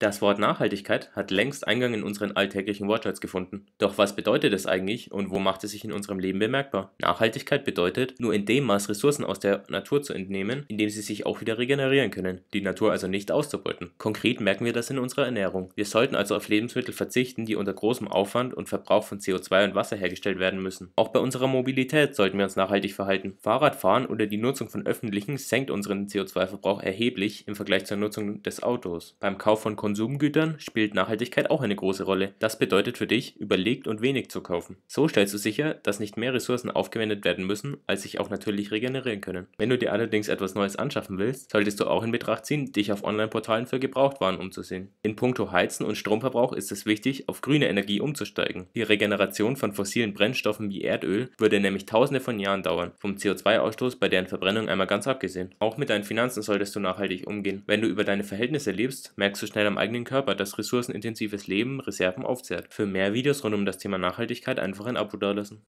Das Wort Nachhaltigkeit hat längst Eingang in unseren alltäglichen Wortschatz gefunden. Doch was bedeutet es eigentlich und wo macht es sich in unserem Leben bemerkbar? Nachhaltigkeit bedeutet, nur in dem Maß Ressourcen aus der Natur zu entnehmen, indem sie sich auch wieder regenerieren können, die Natur also nicht auszubeuten. Konkret merken wir das in unserer Ernährung. Wir sollten also auf Lebensmittel verzichten, die unter großem Aufwand und Verbrauch von CO2 und Wasser hergestellt werden müssen. Auch bei unserer Mobilität sollten wir uns nachhaltig verhalten. Fahrradfahren oder die Nutzung von öffentlichen senkt unseren CO2-Verbrauch erheblich im Vergleich zur Nutzung des Autos. Beim Kauf von Konsumgütern spielt Nachhaltigkeit auch eine große Rolle. Das bedeutet für dich, überlegt und wenig zu kaufen. So stellst du sicher, dass nicht mehr Ressourcen aufgewendet werden müssen, als sich auch natürlich regenerieren können. Wenn du dir allerdings etwas Neues anschaffen willst, solltest du auch in Betracht ziehen, dich auf Online-Portalen für Gebrauchtwaren umzusehen. In puncto Heizen und Stromverbrauch ist es wichtig, auf grüne Energie umzusteigen. Die Regeneration von fossilen Brennstoffen wie Erdöl würde nämlich tausende von Jahren dauern, vom CO2-Ausstoß bei deren Verbrennung einmal ganz abgesehen. Auch mit deinen Finanzen solltest du nachhaltig umgehen. Wenn du über deine Verhältnisse lebst, merkst du schnell am am eigenen Körper, das ressourcenintensives Leben Reserven aufzehrt. Für mehr Videos rund um das Thema Nachhaltigkeit einfach ein Abo dalassen.